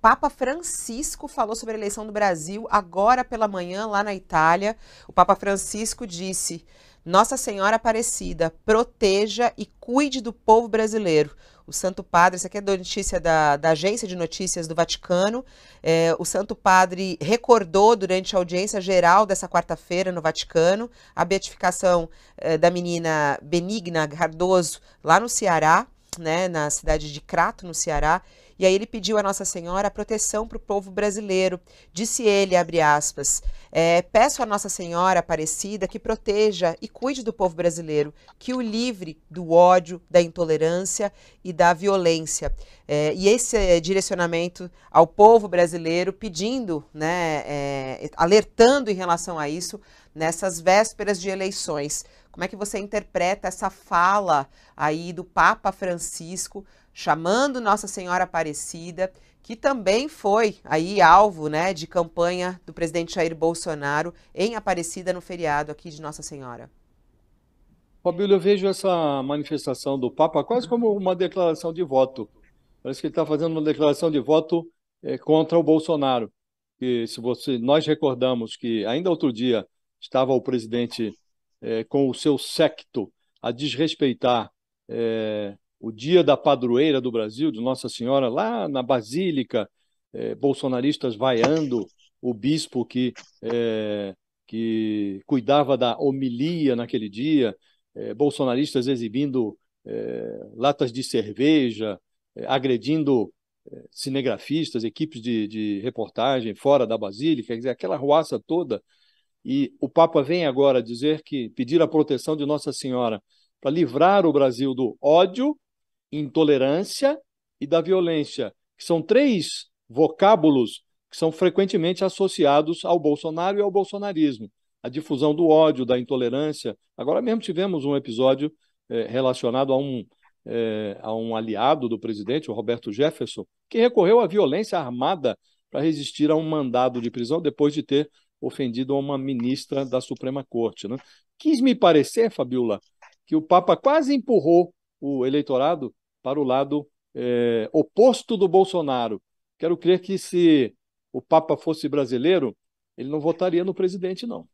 Papa Francisco falou sobre a eleição do Brasil agora pela manhã, lá na Itália. O Papa Francisco disse: Nossa Senhora Aparecida, proteja e cuide do povo brasileiro. O Santo Padre, isso aqui é notícia da, da agência de notícias do Vaticano. É, o Santo Padre recordou durante a audiência geral dessa quarta-feira no Vaticano a beatificação é, da menina Benigna Cardoso lá no Ceará, né, na cidade de Crato, no Ceará e aí ele pediu a Nossa Senhora a proteção para o povo brasileiro. Disse ele, abre aspas, é, peço a Nossa Senhora Aparecida que proteja e cuide do povo brasileiro, que o livre do ódio, da intolerância e da violência. É, e esse é, direcionamento ao povo brasileiro, pedindo, né, é, alertando em relação a isso, nessas vésperas de eleições. Como é que você interpreta essa fala aí do Papa Francisco chamando Nossa Senhora Aparecida, que também foi aí alvo né, de campanha do presidente Jair Bolsonaro em Aparecida no feriado aqui de Nossa Senhora. Fabílio, eu vejo essa manifestação do Papa quase como uma declaração de voto. Parece que ele está fazendo uma declaração de voto é, contra o Bolsonaro. E se você, nós recordamos que ainda outro dia estava o presidente é, com o seu secto a desrespeitar é, o dia da padroeira do Brasil, de Nossa Senhora, lá na Basílica, eh, bolsonaristas vaiando o bispo que, eh, que cuidava da homilia naquele dia, eh, bolsonaristas exibindo latas de cerveja, agredindo cinegrafistas, equipes de, de reportagem fora da Basílica, quer dizer, aquela ruaça toda. E o Papa vem agora dizer que pedir a proteção de Nossa Senhora para livrar o Brasil do ódio intolerância e da violência, que são três vocábulos que são frequentemente associados ao Bolsonaro e ao bolsonarismo. A difusão do ódio, da intolerância. Agora mesmo tivemos um episódio eh, relacionado a um, eh, a um aliado do presidente, o Roberto Jefferson, que recorreu à violência armada para resistir a um mandado de prisão depois de ter ofendido uma ministra da Suprema Corte. Né? Quis me parecer, Fabiola, que o Papa quase empurrou o eleitorado para o lado é, oposto do Bolsonaro. Quero crer que se o Papa fosse brasileiro, ele não votaria no presidente, não.